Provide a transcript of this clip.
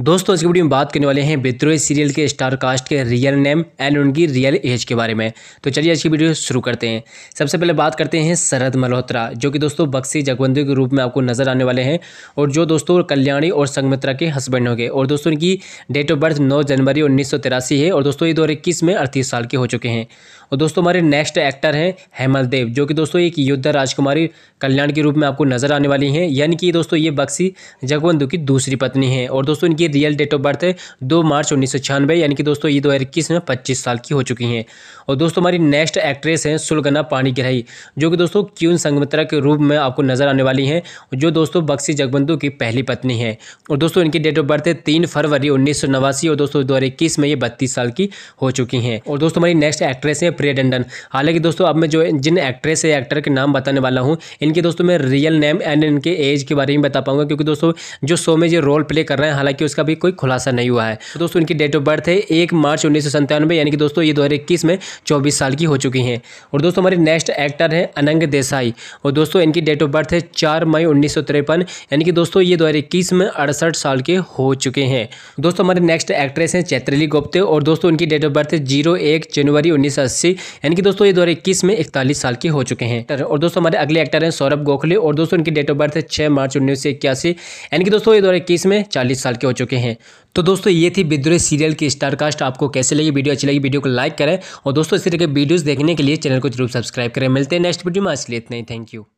दोस्तों इस वीडियो में बात करने वाले हैं बेतरोई सीरियल के स्टार कास्ट के रियल नेम एंड उनकी रियल एज के बारे में तो चलिए आज की वीडियो शुरू करते हैं सबसे पहले बात करते हैं शरद मल्होत्रा जो कि दोस्तों बक्सी जगबंधु के रूप में आपको नजर आने वाले हैं और जो दोस्तों कल्याणी और संगमित्रा के हस्बैंड होंगे और दोस्तों इनकी डेट ऑफ बर्थ नौ जनवरी उन्नीस है और दोस्तों ये दो में अड़तीस साल के हो चुके हैं और दोस्तों हमारे नेक्स्ट एक्टर हैं हेमल देव जो कि दोस्तों एक योद्धा राजकुमारी कल्याण के रूप में आपको नजर आने वाली हैं यानी कि दोस्तों ये बक्सी जगबंधु की दूसरी पत्नी है और दोस्तों इनकी रियल डेट ऑफ बर्थ है दो मार्च उन्नीस यानी कि दोस्तों ये दो में पच्चीस साल की हो चुकी हैं और दोस्तों हमारी नेक्स्ट एक्ट्रेस हैं सुलगना पानी जो कि दोस्तों क्यून संगमित्रा के रूप में आपको नजर आने वाली हैं जो दोस्तों बक्सी जगबंधु की पहली पत्नी है और दोस्तों इनकी डेट ऑफ बर्थ है तीन फरवरी उन्नीस और दोस्तों दो में ये बत्तीस साल की हो चुकी हैं और दोस्तों हमारी नेक्स्ट एक्ट्रेस हैं जेफरी एडेंडन हालांकि दोस्तों अब मैं जो जिन एक्ट्रेस या एक्टर के नाम बताने वाला हूँ इनके दोस्तों मैं रियल नेम एंड इनके एज के बारे में बता पाऊंगा क्योंकि दोस्तों जो शो में जो रोल प्ले कर रहे हैं हालांकि उसका भी कोई खुलासा नहीं हुआ है तो दोस्तों इनकी डेट ऑफ बर्थ है एक मार्च उन्नीस यानी कि दोस्तों ये दो में चौबीस साल की हो चुकी हैं और दोस्तों हमारे नेक्स्ट एक्टर हैं अनंग देसाई और दोस्तों इनकी डेट ऑफ बर्थ है चार मई उन्नीस यानी कि दोस्तों ये दो में अड़सठ साल के हो चुके हैं दोस्तों हमारे नेक्स्ट एक्ट्रेस हैं चैत्रली गुप्ते और दोस्तों इनकी डेट ऑफ बर्थ है जीरो एक जनवरी उन्नीस से यानी कि दोस्तों ये दो में इकतालीस साल के हो चुके हैं और दोस्तों हमारे अगले एक्टर हैं सौरभ गोखले और दोस्तों इनकी डेट ऑफ बर्थ है छः मार्च उन्नीस सौ इक्यासी यानी कि दोस्तों ये दो में चालीस साल के हो चुके हैं तो दोस्तों ये थी विद्रोह सीरियल की स्टारकास्ट आपको कैसे लगी वीडियो अच्छी लगी वीडियो को लाइक करें और दोस्तों इसी तरह के वीडियोस देखने के लिए चैनल को जरूर सब्सक्राइब करें मिलते हैं नेक्स्ट वीडियो में लिए इतना ही थैंक यू